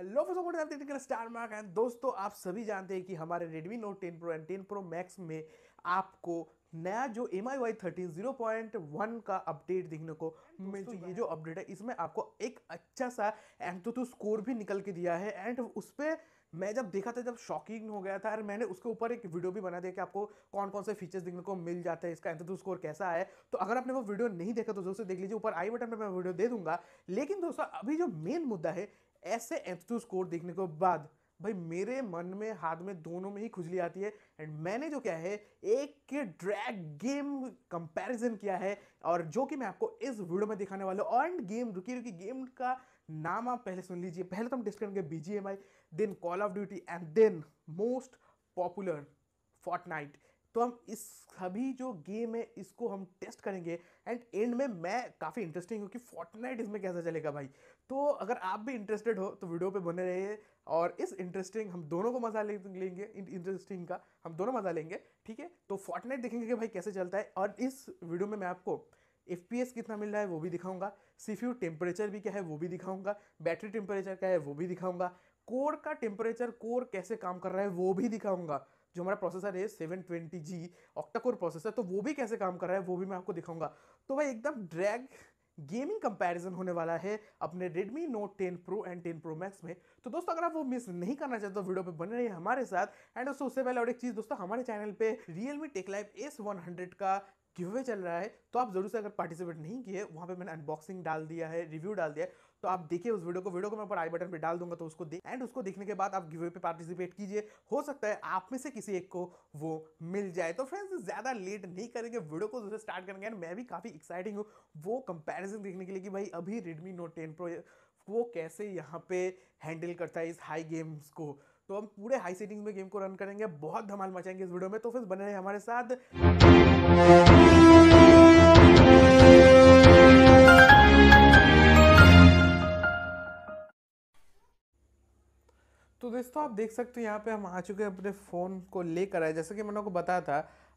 hello for star mark and दोस्तों आप सभी जानते हैं कि हमारे Redmi Note 10 Pro and 10 Pro Max में आपको नया जो MIUI thirteen zero point one का अपडेट देखने को मिल चुकी ये जो अपडेट है इसमें आपको एक अच्छा सा एंड तो, तो स्कोर भी निकल के दिया है एंड उस पर मैं जब देखा था जब शॉकिंग हो गया था और मैंने उसके ऊपर एक वीडियो भी बना दिया कि आपको कौन कौन से फीचर्स देखने को मिल जाते हैं इसका एंथ स्कोर कैसा है तो अगर आपने वो वीडियो नहीं देखा तो दोस्तों देख लीजिए ऊपर आई बटन पर मैं वीडियो दे दूंगा लेकिन दोस्तों अभी जो मेन मुद्दा है ऐसे एप्सू स्कोर देखने के बाद भाई मेरे मन में हाथ में दोनों में ही खुजली आती है एंड मैंने जो क्या है एक के ड्रैग गेम कंपैरिजन किया है और जो कि मैं आपको इस वीडियो में दिखाने वाला हूँ एंड गेम रुकी रुकी गेम का नाम आप पहले सुन लीजिए पहले तो हम डिस्कस करेंगे बी then Call of Duty and then most popular Fortnite तो हम इस सभी जो गेम है इसको हम टेस्ट करेंगे एंड एंड में मैं काफ़ी इंटरेस्टिंग हूँ कि फोर्टनाइट इसमें कैसा चलेगा भाई तो अगर आप भी इंटरेस्टेड हो तो वीडियो पे बने रहिए और इस इंटरेस्टिंग हम दोनों को मज़ा ले, लेंगे इंटरेस्टिंग का हम दोनों मज़ा लेंगे ठीक है तो फोर्टनाइट देखेंगे कि भाई कैसे चलता है और इस वीडियो में मैं आपको एफ कितना मिल रहा है वो भी दिखाऊंगा सी टेम्परेचर भी क्या है वो भी दिखाऊंगा बैटरी टेम्परेचर क्या है वो भी दिखाऊंगा कोर का टेम्परेचर कोर कैसे काम कर रहा है वो भी दिखाऊंगा जो हमारा प्रोसेसर है seven twenty G octacore processor तो वो भी कैसे काम कर रहा है वो भी मैं आपको दिखाऊंगा तो भाई एकदम ड्रैग गेमिंग कंपैरिजन होने वाला है अपने Redmi Note 10 Pro and 10 Pro Max में तो दोस्तों अगर आप वो मिस नहीं करना चाहते तो वीडियो पे बने रहिए हमारे साथ एंड दोस्तों उससे पहले और एक चीज़ दोस्तों हमारे चैनल पे Realme Tech Live S100 का गिवे चल रहा है तो आप जरूर से अगर पार्टिसिपेट नहीं किए वहाँ पे मैंने अनबॉक्सिंग डाल दिया है रिव्यू डाल दिया है तो आप देखिए उस वीडियो को वीडियो को मैं ऊपर आई बटन पर डाल दूंगा तो उसको देख एंड उसको देखने के बाद आप गिवे पे पार्टिसिपेट कीजिए हो सकता है आप में से किसी एक को वो मिल जाए तो फ्रेंड्स ज़्यादा लेट नहीं करेंगे वीडियो को जो स्टार्ट करेंगे एंड मैं भी काफ़ी एक्साइटिंग हूँ वो कंपेरिजन देखने के लिए कि भाई अभी रेडमी नोट टेन प्रो वो कैसे यहाँ पे हैंडल करता है इस हाई गेम्स को तो हम पूरे हाई सेटिंग्स में गेम को रन करेंगे बहुत धमाल मचाएंगे इस वीडियो में तो फिर बने रहे हमारे साथ दोस्तों आप देख सकते हो यहाँ पे हम आ चुके हैं अपने फ़ोन को लेकर आए जैसा कि मैंने आपको बताया था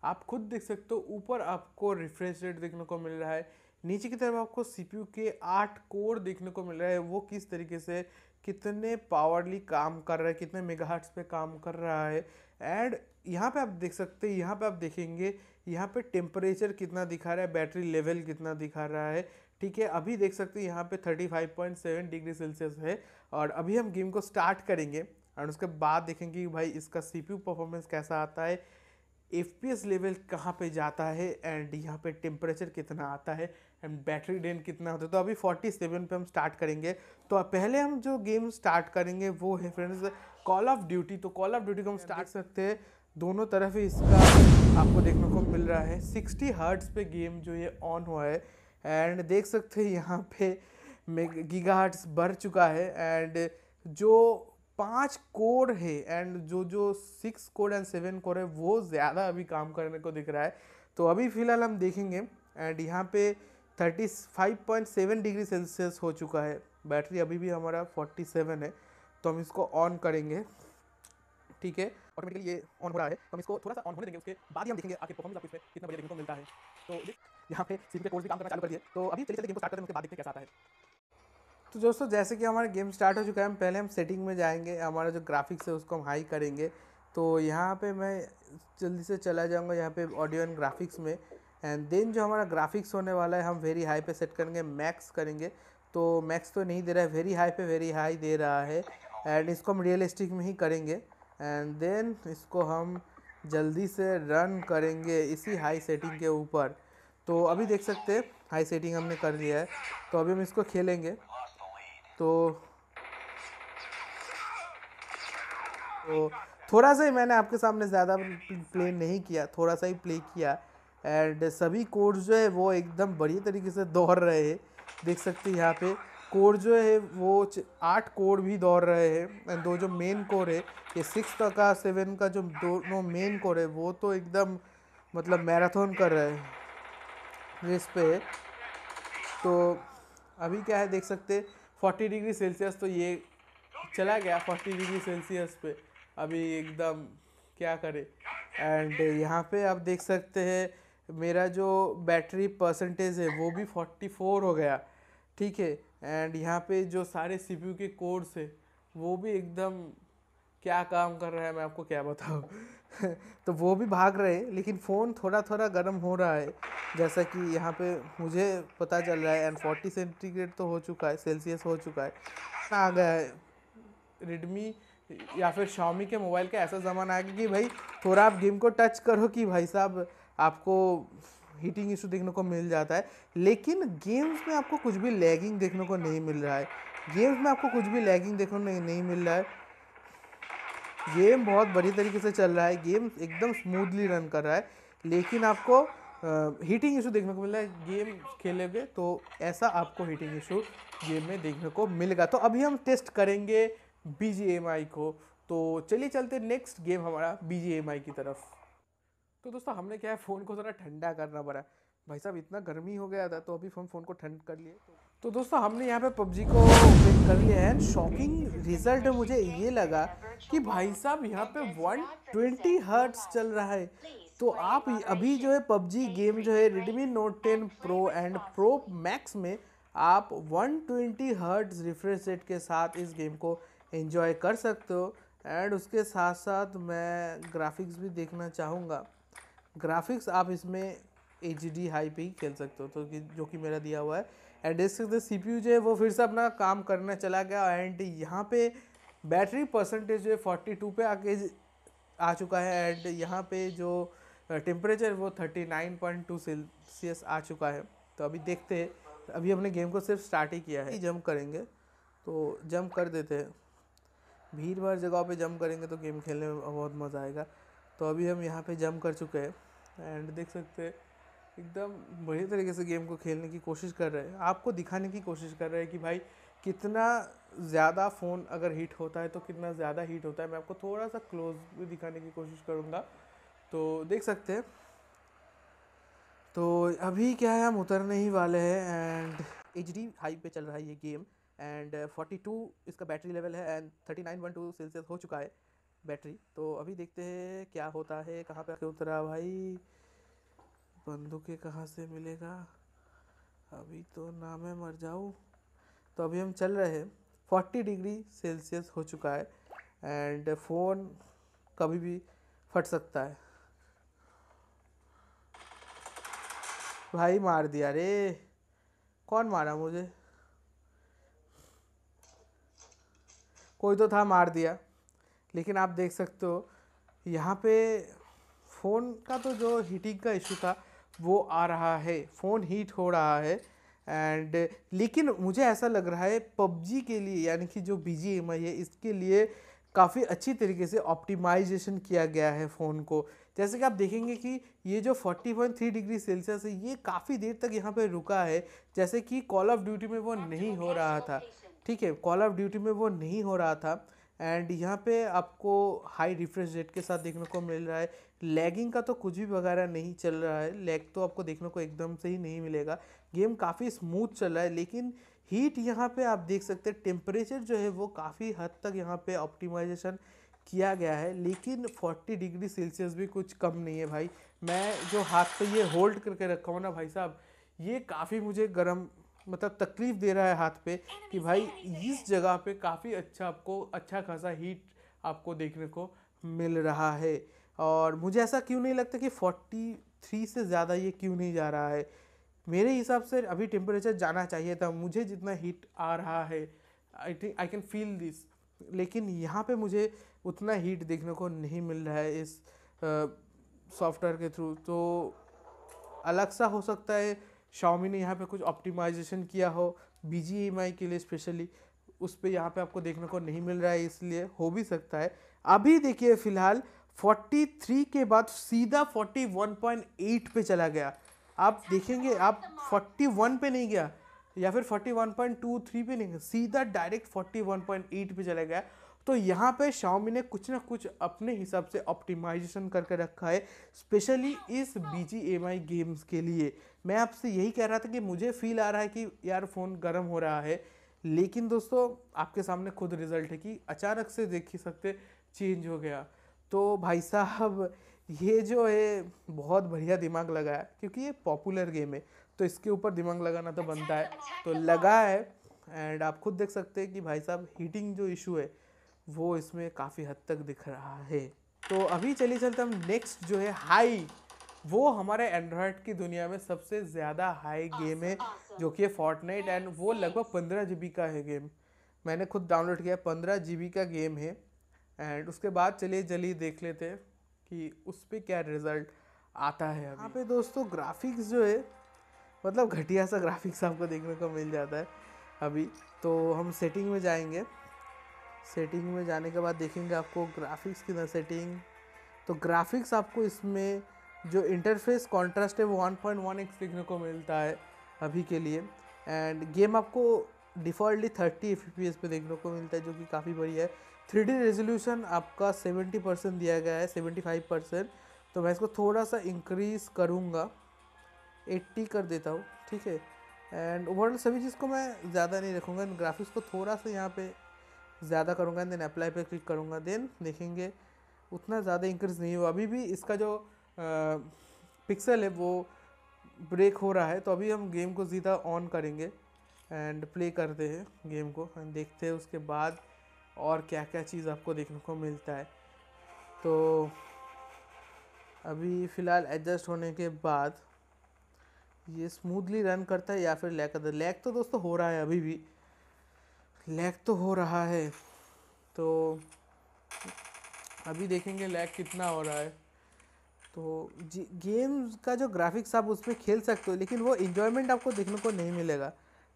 आप खुद देख सकते हो ऊपर आपको रिफ्रेश रेट देखने को मिल रहा है नीचे की तरफ आपको सीपीयू के आठ कोर देखने को मिल रहा है वो किस तरीके से कितने पावरली काम कर रहा है कितने मेगाहर्ट्स पे काम कर रहा है एंड यहाँ पे आप देख सकते हैं यहाँ पे आप देखेंगे यहाँ पे टेम्परेचर कितना दिखा रहा है बैटरी लेवल कितना दिखा रहा है ठीक है अभी देख सकते हैं यहाँ पे 35.7 डिग्री सेल्सियस है और अभी हम गेम को स्टार्ट करेंगे एंड उसके बाद देखेंगे कि भाई इसका सी पी परफॉर्मेंस कैसा आता है एफ पी एस लेवल कहाँ पे जाता है एंड यहाँ पे टेम्परेचर कितना आता है एंड बैटरी डेन कितना होता है तो अभी फोर्टी सेवन पर हम स्टार्ट करेंगे तो पहले हम जो गेम स्टार्ट करेंगे वो है फ्रेंड्स कॉल ऑफ ड्यूटी तो कॉल ऑफ ड्यूटी को हम स्टार्ट सकते हैं दोनों तरफ ही इसका आपको देखने को मिल रहा है सिक्सटी हर्ट्स पे गेम जो ये ऑन हुआ है एंड देख सकते हैं यहाँ पे गीगा हर्ट्स बढ़ चुका है एंड जो पांच कोर है एंड जो जो six core and seven core है वो ज़्यादा अभी काम करने को दिख रहा है तो अभी फ़िलहाल हम देखेंगे एंड यहाँ पे 35.7 डिग्री सेल्सियस हो चुका है बैटरी अभी भी हमारा 47 है तो हम इसको ऑन करेंगे ठीक है ऑटोमेटिकली ये ऑन हो रहा है तो हम इसको थोड़ा सा ऑन होने देंगे उसके बाद ही हम देखेंगे आपके परफॉर्मेंस आपको इसमें कितना बढ़िया देखने को मिलता है तो यहाँ पे सीपी के कोर्स भी काम करना चालू कर दिए तो अभी चलिए चलिए गेम को स्टार्ट करते हैं उसके बाद देखते हैं कैसा आता है तो दोस्तों जैसे कि हमारा गेम स्टार्ट हो चुका है हम पहले हम सेटिंग में जाएंगे हमारा जो ग्राफिक्स है उसको हम हाई करेंगे तो यहाँ पे मैं जल्दी से चला जाऊँगा यहाँ पे ऑडियो एंड ग्राफिक्स में एंड देन जो हमारा ग्राफिक्स होने वाला है हम वेरी हाई पे सेट करेंगे मैक्स करेंगे तो मैक्स तो नहीं दे रहा है वेरी हाई पे वेरी हाई दे रहा है एंड इसको हम रियलिस्टिक में ही करेंगे एंड देन इसको हम जल्दी से रन करेंगे इसी हाई सेटिंग के ऊपर तो अभी देख सकते हैं हाई सेटिंग हमने कर लिया है तो अभी हम इसको खेलेंगे तो तो थोड़ा सा ही मैंने आपके सामने ज़्यादा प्ले नहीं किया थोड़ा सा ही प्ले किया एंड सभी कोड जो है वो एकदम बढ़िया तरीके से दौड़ रहे हैं देख सकते हैं यहाँ पे कोड जो है वो आठ कोड भी दौड़ रहे हैं एंड दो जो मेन कोर है ये सिक्स का सेवन का जो दोनों मेन कोर है वो तो एकदम मतलब मैराथन कर रहे हैं रेस पे तो अभी क्या है देख सकते फोर्टी डिग्री सेल्सियस तो ये चला गया फोर्टी डिग्री सेल्सियस पे अभी एकदम क्या करे एंड यहाँ पे आप देख सकते हैं मेरा जो बैटरी परसेंटेज है वो भी 44 हो गया ठीक है एंड यहाँ पे जो सारे सी के कोर्स है वो भी एकदम क्या काम कर रहा है मैं आपको क्या बताऊँ तो वो भी भाग रहे लेकिन फ़ोन थोड़ा थोड़ा गर्म हो रहा है जैसा कि यहाँ पे मुझे पता चल रहा है एंड फोर्टी सेंटीग्रेड तो हो चुका है सेल्सियस हो चुका है आ गया है रेडमी या फिर शॉमी के मोबाइल का ऐसा ज़माना आ गया कि भाई थोड़ा आप गेम को टच करो कि भाई साहब आपको हीटिंग इशू देखने को मिल जाता है लेकिन गेम्स में आपको कुछ भी लैगिंग देखने को नहीं मिल रहा है गेम्स में आपको कुछ भी लैगिंग देखने को नहीं, नहीं मिल रहा है गेम बहुत बढ़िया तरीके से चल रहा है गेम एकदम स्मूथली रन कर रहा है लेकिन आपको हीटिंग इशू देखने को मिल रहा है गेम खेलोगे तो ऐसा आपको हीटिंग इशू गेम में देखने को मिलेगा तो अभी हम टेस्ट करेंगे बी को तो चलिए चलते नेक्स्ट गेम हमारा बी की तरफ तो दोस्तों हमने क्या है फ़ोन को ज़रा ठंडा करना पड़ा भाई साहब इतना गर्मी हो गया था तो अभी हम फ़ोन को ठंड कर लिए तो तो दोस्तों हमने यहाँ पे पबजी को विन कर लिया है शॉकिंग रिजल्ट मुझे ये लगा कि भाई साहब यहाँ पे 120 हर्ट्स चल रहा है तो आप अभी जो है पबजी गेम जो है Redmi Note 10 Pro and Pro Max में आप 120 हर्ट्स रिफ्रेश रेट के साथ इस गेम को एंजॉय कर सकते हो एंड उसके साथ साथ मैं ग्राफिक्स भी देखना चाहूँगा ग्राफिक्स आप इसमें एच डी हाई पे ही खेल सकते हो तो कि जो कि मेरा दिया हुआ है एंड इसके सीपीयू जो है वो फिर से अपना काम करने चला गया एंड यहाँ पे बैटरी परसेंटेज जो है फोर्टी टू पे आके आ चुका है एंड यहाँ पे जो टेम्परेचर वो thirty nine point two Celsius आ चुका है तो अभी देखते हैं अभी हमने गेम को सिर्फ स्टार्ट ही किया है जंप करेंगे तो जंप कर देते हैं भीड़ भाड़ जगह पे जंप करेंगे तो गेम खेलने में बहुत मज़ा आएगा तो अभी हम यहाँ पे जंप कर चुके हैं एंड देख सकते हैं एकदम बढ़िया तरीके से गेम को खेलने की कोशिश कर रहे हैं आपको दिखाने की कोशिश कर रहे हैं कि भाई कितना ज़्यादा फ़ोन अगर हीट होता है तो कितना ज़्यादा हीट होता है मैं आपको थोड़ा सा क्लोज भी दिखाने की कोशिश करूँगा तो देख सकते हैं तो अभी क्या है हम उतरने ही वाले हैं एंड एच डी हाई पे चल रहा है ये गेम एंड 42 इसका बैटरी लेवल है एंड 39.2 सेल्सियस हो चुका है बैटरी तो अभी देखते हैं क्या होता है कहाँ पर उतरा भाई बंदूकें कहाँ से मिलेगा अभी तो ना मैं मर जाऊँ तो अभी हम चल रहे हैं फोर्टी डिग्री सेल्सियस हो चुका है एंड फ़ोन कभी भी फट सकता है भाई मार दिया रे कौन मारा मुझे कोई तो था मार दिया लेकिन आप देख सकते हो यहाँ पे फ़ोन का तो जो हीटिंग का इशू था वो आ रहा है फ़ोन हीट हो रहा है एंड लेकिन मुझे ऐसा लग रहा है पबजी के लिए यानी कि जो बी जी है इसके लिए काफ़ी अच्छी तरीके से ऑप्टिमाइजेशन किया गया है फ़ोन को जैसे कि आप देखेंगे कि ये जो 40.3 डिग्री सेल्सियस है ये काफ़ी देर तक यहाँ पे रुका है जैसे कि कॉल ऑफ ड्यूटी में वो नहीं हो रहा था ठीक है कॉल ऑफ ड्यूटी में वो नहीं हो रहा था एंड यहाँ पे आपको हाई रिफ्रेश रेट के साथ देखने को मिल रहा है लैगिंग का तो कुछ भी वगैरह नहीं चल रहा है लैग तो आपको देखने को एकदम से ही नहीं मिलेगा गेम काफ़ी स्मूथ चल रहा है लेकिन हीट यहाँ पे आप देख सकते हैं टेम्परेचर जो है वो काफ़ी हद तक यहाँ पे ऑप्टिमाइजेशन किया गया है लेकिन 40 डिग्री सेल्सियस भी कुछ कम नहीं है भाई मैं जो हाथ पे ये होल्ड करके रखा हूँ ना भाई साहब ये काफ़ी मुझे गर्म मतलब तकलीफ़ दे रहा है हाथ पे कि भाई इस जगह पे काफ़ी अच्छा आपको अच्छा खासा हीट आपको देखने को मिल रहा है और मुझे ऐसा क्यों नहीं लगता कि 43 से ज़्यादा ये क्यों नहीं जा रहा है मेरे हिसाब से अभी टेम्परेचर जाना चाहिए था मुझे जितना हीट आ रहा है I think I can feel this लेकिन यहाँ पे मुझे उतना हीट देखने को नहीं मिल रहा है इस सॉफ्टवेयर के थ्रू तो अलग सा हो सकता है शाओमी ने यहाँ पे कुछ ऑप्टिमाइजेशन किया हो बी e के लिए स्पेशली उस पर यहाँ पे आपको देखने को नहीं मिल रहा है इसलिए हो भी सकता है अभी देखिए फिलहाल 43 के बाद सीधा 41.8 पे चला गया आप देखेंगे आप 41 पे नहीं गया या फिर 41.23 पे नहीं गया सीधा डायरेक्ट 41.8 पे चला गया तो यहाँ पे शाओमी ने कुछ ना कुछ अपने हिसाब से ऑप्टिमाइजेशन करके रखा है स्पेशली इस B G M I games के लिए मैं आपसे यही कह रहा था कि मुझे फील आ रहा है कि यार फ़ोन गर्म हो रहा है लेकिन दोस्तों आपके सामने खुद रिजल्ट है कि अचानक से देख ही सकते चेंज हो गया तो भाई साहब ये जो है बहुत बढ़िया दिमाग लगाया क्योंकि ये पॉपुलर गेम है तो इसके ऊपर दिमाग लगाना तो बनता है तो लगा है एंड आप खुद देख सकते हैं कि भाई साहब हीटिंग जो इशू है वो इसमें काफ़ी हद तक दिख रहा है तो अभी चलिए चलते हम नेक्स्ट जो है हाई वो हमारे एंड्रॉयड की दुनिया में सबसे ज़्यादा हाई गेम है जो कि है फोर्टनाइट एंड वो लगभग पंद्रह जी का है गेम मैंने खुद डाउनलोड किया पंद्रह जी का गेम है एंड उसके बाद चलिए जल्दी देख लेते हैं कि उस पर क्या रिज़ल्ट आता है यहाँ पे दोस्तों ग्राफिक्स जो है मतलब घटिया सा ग्राफिक्स आपको देखने को मिल जाता है अभी तो हम सेटिंग में जाएंगे सेटिंग में जाने के बाद देखेंगे आपको ग्राफिक्स की ना सेटिंग तो ग्राफिक्स आपको इसमें जो इंटरफेस कॉन्ट्रास्ट है वो वन वन पॉइंट एक्स देखने को मिलता है अभी के लिए एंड गेम आपको डिफ़ॉल्टली थर्टी एफ पी पे देखने को मिलता है जो कि काफ़ी बढ़िया है थ्री डी रेजोल्यूशन आपका सेवेंटी परसेंट दिया गया है सेवेंटी फाइव परसेंट तो मैं इसको थोड़ा सा इंक्रीज़ करूँगा एट्टी कर देता हूँ ठीक है एंड ओवरऑल सभी चीज़ को मैं ज़्यादा नहीं रखूँगा ग्राफिक्स को थोड़ा सा यहाँ पे ज़्यादा करूँगा देन अप्लाई पे क्लिक करूँगा देन देखेंगे उतना ज़्यादा इंक्रीज़ नहीं हुआ अभी भी इसका जो पिक्सल है वो ब्रेक हो रहा है तो अभी हम गेम को सीधा ऑन करेंगे एंड प्ले करते हैं गेम को एंड देखते हैं उसके बाद और क्या क्या चीज़ आपको देखने को मिलता है तो अभी फ़िलहाल एडजस्ट होने के बाद ये स्मूथली रन करता है या फिर लैग करता है लैक तो दोस्तों हो रहा है अभी भी लैग तो हो रहा है तो अभी देखेंगे लैग कितना हो रहा है तो गेम का जो ग्राफिक्स आप उसमें खेल सकते हो लेकिन वो इन्जॉयमेंट आपको देखने को नहीं मिलेगा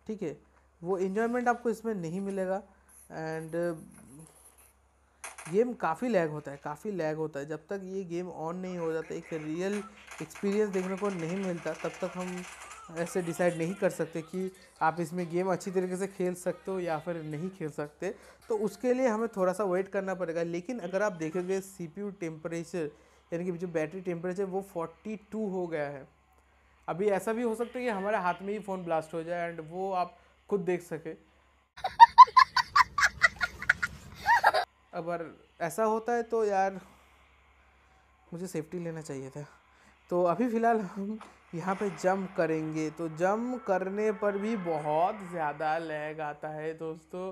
ठीक है वो इन्जॉयमेंट आपको इसमें नहीं मिलेगा एंड गेम काफ़ी लैग होता है काफ़ी लैग होता है जब तक ये गेम ऑन नहीं हो जाता एक रियल एक्सपीरियंस देखने को नहीं मिलता तब तक हम ऐसे डिसाइड नहीं कर सकते कि आप इसमें गेम अच्छी तरीके से खेल सकते हो या फिर नहीं खेल सकते तो उसके लिए हमें थोड़ा सा वेट करना पड़ेगा लेकिन अगर आप देखेंगे सी पी टेम्परेचर यानी कि जो बैटरी टेम्परेचर वो 42 हो गया है अभी ऐसा भी हो सकता है कि हमारे हाथ में ही फ़ोन ब्लास्ट हो जाए एंड वो आप खुद देख सके अगर ऐसा होता है तो यार मुझे सेफ्टी लेना चाहिए था तो अभी फ़िलहाल हम यहाँ पे जंप करेंगे तो जंप करने पर भी बहुत ज़्यादा लैग आता है दोस्तों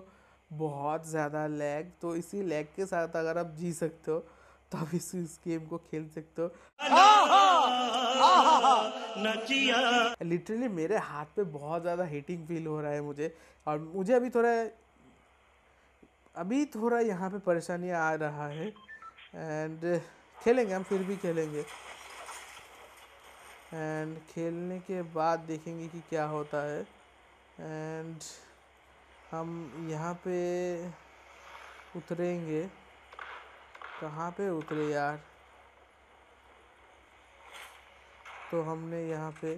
बहुत ज़्यादा लैग तो इसी लैग के साथ अगर आप जी सकते हो तो आप इस, इस गेम को खेल सकते हो लिटरली मेरे हाथ पे बहुत ज़्यादा हीटिंग फील हो रहा है मुझे और मुझे अभी थोड़ा अभी थोड़ा यहाँ पे परेशानी आ रहा है एंड खेलेंगे हम फिर भी खेलेंगे एंड खेलने के बाद देखेंगे कि क्या होता है एंड हम यहाँ पे उतरेंगे कहाँ पे उतरे यार तो हमने यहाँ पे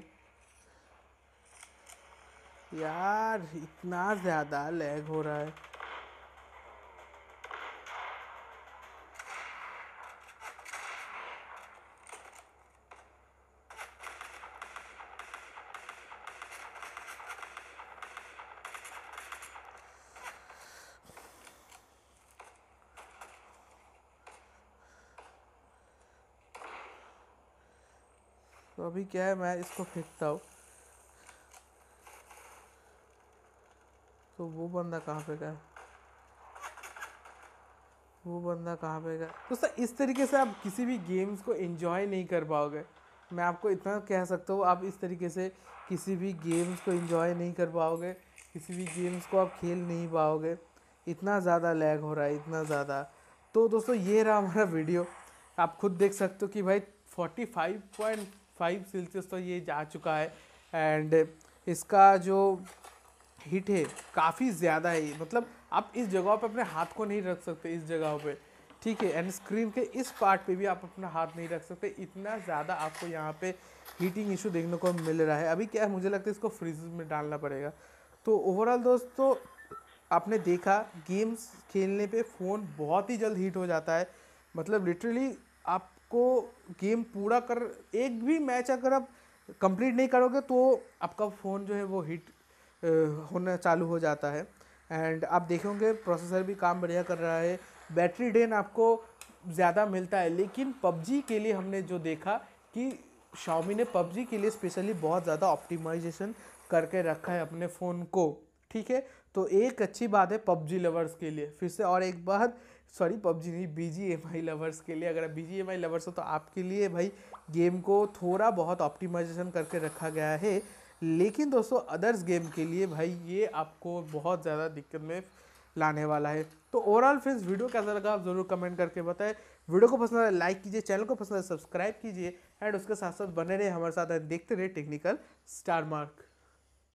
यार इतना ज़्यादा लैग हो रहा है तो अभी क्या है मैं इसको फेंकता हूँ तो वो बंदा कहाँ पे गया वो बंदा कहाँ पे गया तो सर इस तरीके से आप किसी भी गेम्स को एंजॉय नहीं कर पाओगे मैं आपको इतना कह सकता हूँ आप इस तरीके से किसी भी गेम्स को एंजॉय नहीं कर पाओगे किसी भी गेम्स को आप खेल नहीं पाओगे इतना ज़्यादा लैग हो रहा है इतना ज़्यादा तो दोस्तों ये रहा हमारा वीडियो आप खुद देख सकते हो कि भाई forty five point five Celsius तो ये जा चुका है एंड इसका जो हीट है काफ़ी ज़्यादा है मतलब आप इस जगह पर अपने हाथ को नहीं रख सकते इस जगह पर ठीक है एंड स्क्रीन के इस पार्ट पे भी आप अपना हाथ नहीं रख सकते इतना ज़्यादा आपको यहाँ पे हीटिंग इशू देखने को मिल रहा है अभी क्या है मुझे लगता है इसको फ्रिज में डालना पड़ेगा तो ओवरऑल दोस्तों आपने देखा गेम्स खेलने पे फ़ोन बहुत ही जल्द हीट हो जाता है मतलब लिटरली आप को गेम पूरा कर एक भी मैच अगर आप कंप्लीट नहीं करोगे तो आपका फ़ोन जो है वो हीट होना चालू हो जाता है एंड आप देखोगे प्रोसेसर भी काम बढ़िया कर रहा है बैटरी डेन आपको ज़्यादा मिलता है लेकिन पबजी के लिए हमने जो देखा कि शाओमी ने पबजी के लिए स्पेशली बहुत ज़्यादा ऑप्टिमाइजेशन करके रखा है अपने फ़ोन को ठीक है तो एक अच्छी बात है पबजी लवर्स के लिए फिर से और एक बात सॉरी पबजी नहीं B G M I lovers के लिए अगर आप B G M I lovers हो तो आपके लिए भाई गेम को थोड़ा बहुत ऑप्टिमाइजेशन करके रखा गया है लेकिन दोस्तों अदर्स गेम के लिए भाई ये आपको बहुत ज़्यादा दिक्कत में लाने वाला है तो ओवरऑल फ्रेंड्स वीडियो कैसा लगा आप ज़रूर कमेंट करके बताएं वीडियो को पसंद आए लाइक तो कीजिए चैनल को पसंद आए सब्सक्राइब तो कीजिए एंड उसके साथ साथ बने रहे हमारे साथ देखते रहे टेक्निकल स्टार मार्क